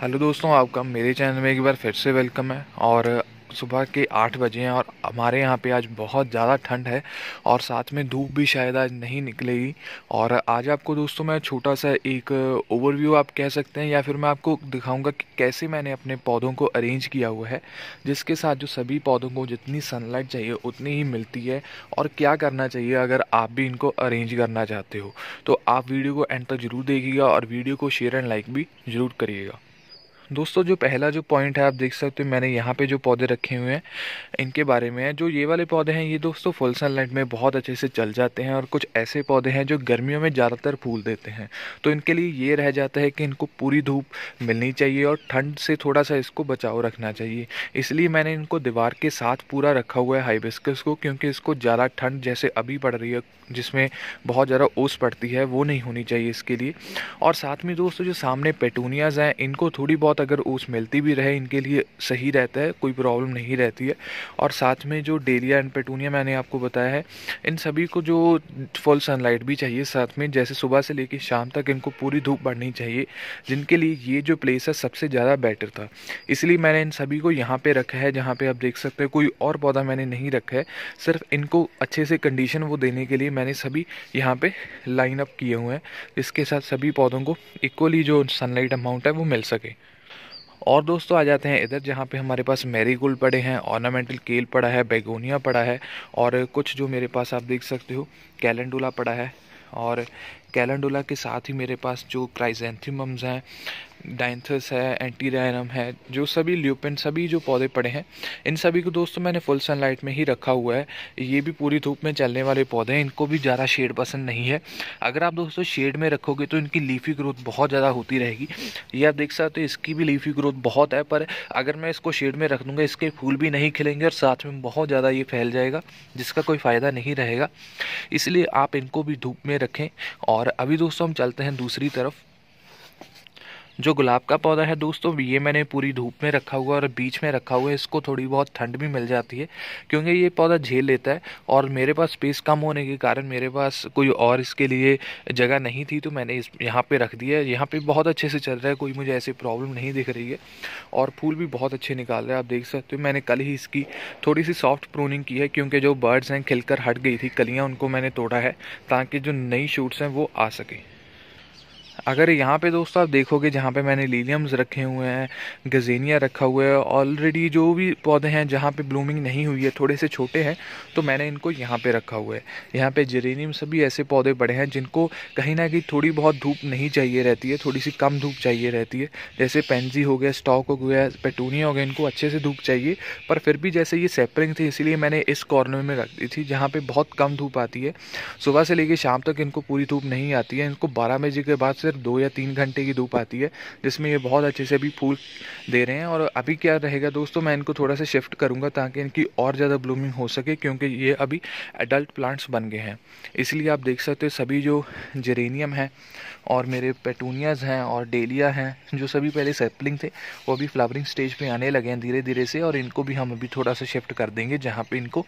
hello दोस्तों आपका मेरे चैनल में एक बार फिर से वेलकम है और सुबह के आठ बजे हैं और हमारे यहाँ पे आज बहुत ज़्यादा ठंड है और साथ में धूप भी शायद आज नहीं निकलेगी और आज आपको दोस्तों मैं छोटा सा एक ओवरव्यू आप कह सकते हैं या फिर मैं आपको दिखाऊंगा कि कैसे मैंने अपने पौधों को अरेंज किया हुआ है जिसके साथ जो सभी पौधों को जितनी सनलाइट चाहिए उतनी ही मिलती है और क्या करना चाहिए अगर आप भी इनको अरेंज करना चाहते हो तो आप वीडियो को एंड तक ज़रूर देखिएगा और वीडियो को शेयर एंड लाइक भी ज़रूर करिएगा दोस्तों जो पहला जो पॉइंट है आप देख सकते हो मैंने यहाँ पे जो पौधे रखे हुए हैं इनके बारे में है जो ये वाले पौधे हैं ये दोस्तों फुल सनलाइट में बहुत अच्छे से चल जाते हैं और कुछ ऐसे पौधे हैं जो गर्मियों में ज़्यादातर फूल देते हैं तो इनके लिए ये रह जाता है कि इनको पूरी धूप मिलनी चाहिए और ठंड से थोड़ा सा इसको बचाव रखना चाहिए इसलिए मैंने इनको दीवार के साथ पूरा रखा हुआ है हाईबिस्कस को क्योंकि इसको ज़्यादा ठंड जैसे अभी पड़ रही है जिसमें बहुत ज़्यादा ओस पड़ती है वो नहीं होनी चाहिए इसके लिए और साथ में दोस्तों जो सामने पेटूनियाज़ हैं इनको थोड़ी बहुत बहुत अगर ओस मिलती भी रहे इनके लिए सही रहता है कोई प्रॉब्लम नहीं रहती है और साथ में जो डेलिया एंड पेटूनिया मैंने आपको बताया है इन सभी को जो फुल सनलाइट भी चाहिए साथ में जैसे सुबह से लेकर शाम तक इनको पूरी धूप बढ़नी चाहिए जिनके लिए ये जो प्लेस है सबसे ज़्यादा बेटर था इसलिए मैंने इन सभी को यहाँ पर रखा है जहाँ पर आप देख सकते हैं कोई और पौधा मैंने नहीं रखा है सिर्फ इनको अच्छे से कंडीशन वो देने के लिए मैंने सभी यहाँ पे लाइन अप किए हुए हैं इसके साथ सभी पौधों को इक्वली जो सनलाइट अमाउंट है वो मिल सके और दोस्तों आ जाते हैं इधर जहाँ पे हमारे पास मेरी गोल्ड पड़े हैं ऑर्नामेंटल केल पड़ा है बेगोनिया पड़ा है और कुछ जो मेरे पास आप देख सकते हो कैलेंडुला पड़ा है और कैलेंडोला के साथ ही मेरे पास जो क्राइजेंथिमम्स हैं डाइंथस है एंटी है जो सभी ल्यूपिन सभी जो पौधे पड़े हैं इन सभी को दोस्तों मैंने फुल सनलाइट में ही रखा हुआ है ये भी पूरी धूप में चलने वाले पौधे हैं इनको भी ज़्यादा शेड पसंद नहीं है अगर आप दोस्तों शेड में रखोगे तो इनकी लीफी ग्रोथ बहुत ज़्यादा होती रहेगी ये आप देख सकते हो इसकी भी लीफी ग्रोथ बहुत है पर अगर मैं इसको शेड में रख दूँगा इसके फूल भी नहीं खिलेंगे और साथ में बहुत ज़्यादा ये फैल जाएगा जिसका कोई फ़ायदा नहीं रहेगा इसलिए आप इनको भी धूप में रखें और और अभी दोस्तों हम चलते हैं दूसरी तरफ जो गुलाब का पौधा है दोस्तों ये मैंने पूरी धूप में रखा हुआ और बीच में रखा हुआ है इसको थोड़ी बहुत ठंड भी मिल जाती है क्योंकि ये पौधा झेल लेता है और मेरे पास स्पेस कम होने के कारण मेरे पास कोई और इसके लिए जगह नहीं थी तो मैंने इस यहाँ पर रख दिया है यहाँ पर बहुत अच्छे से चल रहा है कोई मुझे ऐसी प्रॉब्लम नहीं दिख रही है और फूल भी बहुत अच्छे निकाल रहे हैं आप देख सकते हो मैंने कल ही इसकी थोड़ी सी सॉफ्ट प्रोनिंग की है क्योंकि जो बर्ड्स हैं खिलकर हट गई थी कलियाँ उनको मैंने तोड़ा है ताकि जो नई शूट्स हैं वो आ सकें अगर यहाँ पे दोस्तों आप देखोगे जहाँ पे मैंने लीलियम्स रखे हुए हैं गजेनिया रखा हुआ है ऑलरेडी जो भी पौधे हैं जहाँ पे ब्लूमिंग नहीं हुई है थोड़े से छोटे हैं तो मैंने इनको यहाँ पे रखा हुआ है यहाँ पे जेरेनियम सभी ऐसे पौधे बड़े हैं जिनको कहीं ना कहीं थोड़ी बहुत धूप नहीं चाहिए रहती है थोड़ी सी कम धूप चाहिए रहती है जैसे पेंजी हो गया स्टॉक हो गया पेटूनिया हो गया इनको अच्छे से धूप चाहिए पर फिर भी जैसे ये सेपरिंग थी इसीलिए मैंने इस कॉर्नर में रख दी थी जहाँ पर बहुत कम धूप आती है सुबह से लेकर शाम तक इनको पूरी धूप नहीं आती है इनको बारह बजे के बाद सिर्फ दो या तीन घंटे की धूप आती है जिसमें ये बहुत अच्छे से अभी फूल दे रहे हैं और अभी क्या रहेगा दोस्तों मैं इनको थोड़ा सा शिफ्ट करूँगा ताकि इनकी और ज़्यादा ब्लूमिंग हो सके क्योंकि ये अभी एडल्ट प्लांट्स बन गए हैं इसलिए आप देख सकते हो सभी जो जेरेनियम हैं और मेरे पेटूनियाज़ हैं और डेलिया हैं जो सभी पहले सेपलिंग थे वो अभी फ्लावरिंग स्टेज पे आने लगे हैं धीरे धीरे से और इनको भी हम अभी थोड़ा सा शिफ्ट कर देंगे जहाँ पे इनको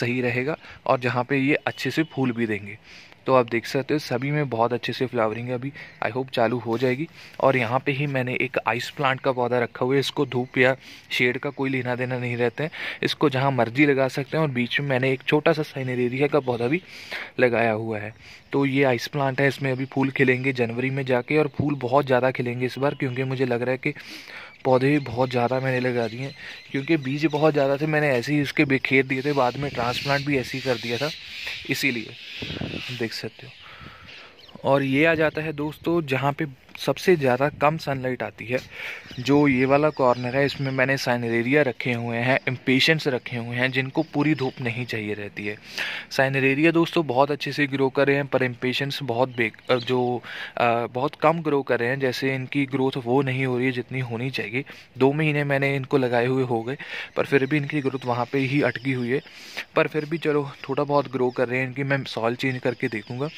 सही रहेगा और जहाँ पे ये अच्छे से फूल भी देंगे तो आप देख सकते हो सभी में बहुत अच्छे से फ्लावरिंग है अभी आई होप चालू हो जाएगी और यहाँ पे ही मैंने एक आइस प्लांट का पौधा रखा हुआ है इसको धूप या शेड का कोई लेना देना नहीं रहता है इसको जहाँ मर्जी लगा सकते हैं और बीच में मैंने एक छोटा सा साइनरेरिया का पौधा भी लगाया हुआ है तो ये आइस प्लांट है इसमें अभी फूल खिलेंगे जनवरी में जाके और फूल बहुत ज़्यादा खिलेंगे इस बार क्योंकि मुझे लग रहा है कि पौधे भी बहुत ज़्यादा मैंने लगा दिए हैं क्योंकि बीज बहुत ज़्यादा थे मैंने ऐसे ही इसके बेखेर दिए थे बाद में ट्रांसप्लांट भी ऐसे ही कर दिया था इसीलिए देख सकते हो और ये आ जाता है दोस्तों जहाँ पे सबसे ज़्यादा कम सनलाइट आती है जो ये वाला कॉर्नर है इसमें मैंने साइनरेरिया रखे हुए हैं एम्पेशंस रखे हुए हैं जिनको पूरी धूप नहीं चाहिए रहती है साइनरेरिया दोस्तों बहुत अच्छे से ग्रो कर रहे हैं पर एम्पेशंस बहुत बे जो आ, बहुत कम ग्रो कर रहे हैं जैसे इनकी ग्रोथ वो नहीं हो रही है जितनी होनी चाहिए दो महीने मैंने इनको लगाए हुए हो गए पर फिर भी इनकी ग्रोथ वहाँ पर ही अटकी हुई है पर फिर भी चलो थोड़ा बहुत ग्रो कर रहे हैं इनकी मैं सॉल चेंज करके देखूँगा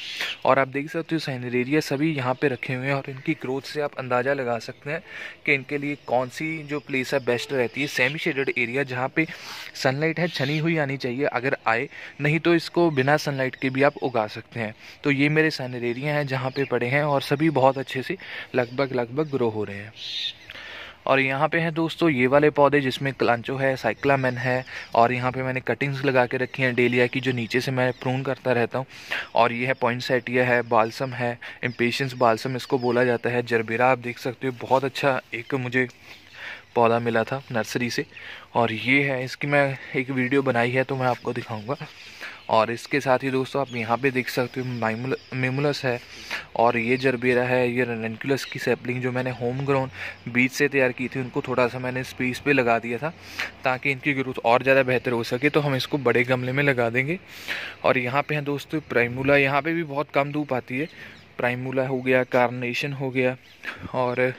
और आप देख सकते हो साइनरेरिया सभी यहाँ पर रखे हुए हैं और इनकी इनकी ग्रोथ से आप अंदाज़ा लगा सकते हैं कि इनके लिए कौन सी जो प्लेस है बेस्ट रहती है सेमी शेडेड एरिया जहाँ पे सनलाइट है छनी हुई आनी चाहिए अगर आए नहीं तो इसको बिना सनलाइट के भी आप उगा सकते हैं तो ये मेरे सैनरेरिया हैं जहाँ पर पड़े हैं और सभी बहुत अच्छे से लगभग लगभग ग्रो हो रहे हैं और यहाँ पे हैं दोस्तों ये वाले पौधे जिसमें क्लांचो है साइक्लामेन है और यहाँ पे मैंने कटिंग्स लगा के रखी हैं डेलिया की जो नीचे से मैं प्रून करता रहता हूँ और ये है पॉइंटसेटिया है बालसम है इम्पेशंस बालसम इसको बोला जाता है जरबेरा आप देख सकते हो बहुत अच्छा एक मुझे पौधा मिला था नर्सरी से और ये है इसकी मैं एक वीडियो बनाई है तो मैं आपको दिखाऊँगा और इसके साथ ही दोस्तों आप यहाँ पे देख सकते हो मेमुलस है और ये जरबेरा है ये रनकुलस की सैपलिंग जो मैंने होम ग्राउंड बीज से तैयार की थी उनको थोड़ा सा मैंने स्पेस पे लगा दिया था ताकि इनकी ग्रोथ और ज़्यादा बेहतर हो सके तो हम इसको बड़े गमले में लगा देंगे और यहाँ पे हैं दोस्तों प्राइमूला यहाँ पर भी बहुत कम धूप आती है प्राइमूला हो गया कार्नेशन हो गया और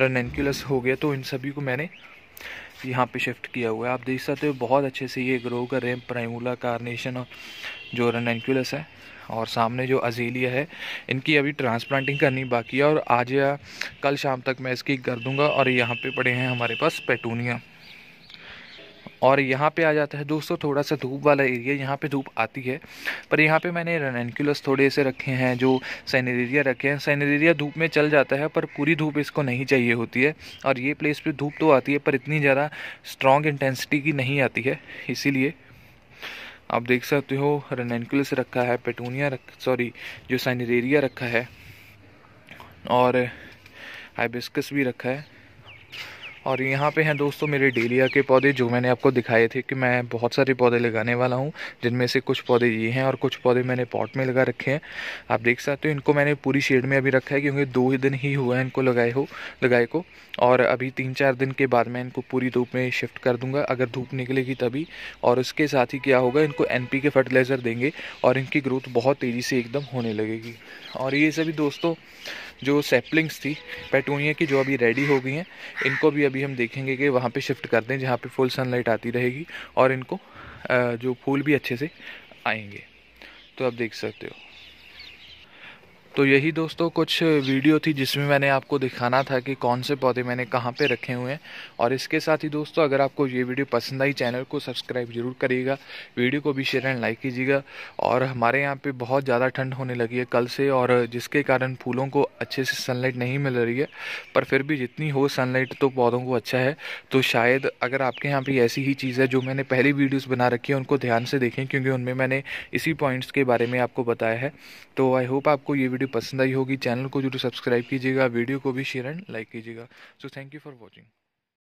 रनकुलस हो गया तो इन सभी को मैंने यहाँ पे शिफ्ट किया हुआ है आप देख सकते हो बहुत अच्छे से ये ग्रो कर रहे हैं प्राइमूला कार्नेशन और जो रनकुलस है और सामने जो अजीलिया है इनकी अभी ट्रांसप्लांटिंग करनी बाकी है और आज या कल शाम तक मैं इसकी कर दूंगा और यहाँ पे पड़े हैं हमारे पास पेटूनिया और यहाँ पे आ जाता है दोस्तों थोड़ा सा धूप वाला एरिया यहाँ पे धूप आती है पर यहाँ पे मैंने रनकुलस थोड़े से रखे हैं जो सैनरेरिया रखे हैं सैनरेरिया धूप में चल जाता है पर पूरी धूप इसको नहीं चाहिए होती है और ये प्लेस पे धूप तो आती है पर इतनी ज़्यादा स्ट्रॉन्ग इंटेंसिटी की नहीं आती है इसीलिए आप देख सकते हो रनकुलस रखा है पेटूनिया रख सॉरी जो सैनरेरिया रखा है और हाइबिस्कस भी रखा है और यहाँ पे हैं दोस्तों मेरे डेलिया के पौधे जो मैंने आपको दिखाए थे कि मैं बहुत सारे पौधे लगाने वाला हूँ जिनमें से कुछ पौधे ये हैं और कुछ पौधे मैंने पॉट में लगा रखे हैं आप देख सकते हो इनको मैंने पूरी शेड में अभी रखा है क्योंकि दो ही दिन ही हुआ है इनको लगाए हो लगाए को और अभी तीन चार दिन के बाद मैं इनको पूरी धूप में शिफ्ट कर दूंगा अगर धूप निकलेगी तभी और उसके साथ ही क्या होगा इनको एन के फर्टिलाइज़र देंगे और इनकी ग्रोथ बहुत तेज़ी से एकदम होने लगेगी और ये सभी दोस्तों जो सेप्लिंग्स थी पेटूनिया की जो अभी रेडी हो गई हैं इनको भी अभी हम देखेंगे कि वहाँ पे शिफ्ट कर दें जहाँ पे फुल सनलाइट आती रहेगी और इनको जो फूल भी अच्छे से आएंगे तो आप देख सकते हो तो यही दोस्तों कुछ वीडियो थी जिसमें मैंने आपको दिखाना था कि कौन से पौधे मैंने कहाँ पे रखे हुए हैं और इसके साथ ही दोस्तों अगर आपको ये वीडियो पसंद आई चैनल को सब्सक्राइब जरूर करिएगा वीडियो को भी शेयर एंड लाइक कीजिएगा और हमारे यहाँ पे बहुत ज़्यादा ठंड होने लगी है कल से और जिसके कारण फूलों को अच्छे से सनलाइट नहीं मिल रही है पर फिर भी जितनी हो सनलाइट तो पौधों को अच्छा है तो शायद अगर आपके यहाँ पर ऐसी ही चीज़ है जो मैंने पहली वीडियोज़ बना रखी है उनको ध्यान से देखें क्योंकि उनमें मैंने इसी पॉइंट्स के बारे में आपको बताया है तो आई होप आपको ये वीडियो वीडियो पसंद आई होगी चैनल को जरूर सब्सक्राइब कीजिएगा वीडियो को भी शेयर एंड लाइक कीजिएगा so thank you for watching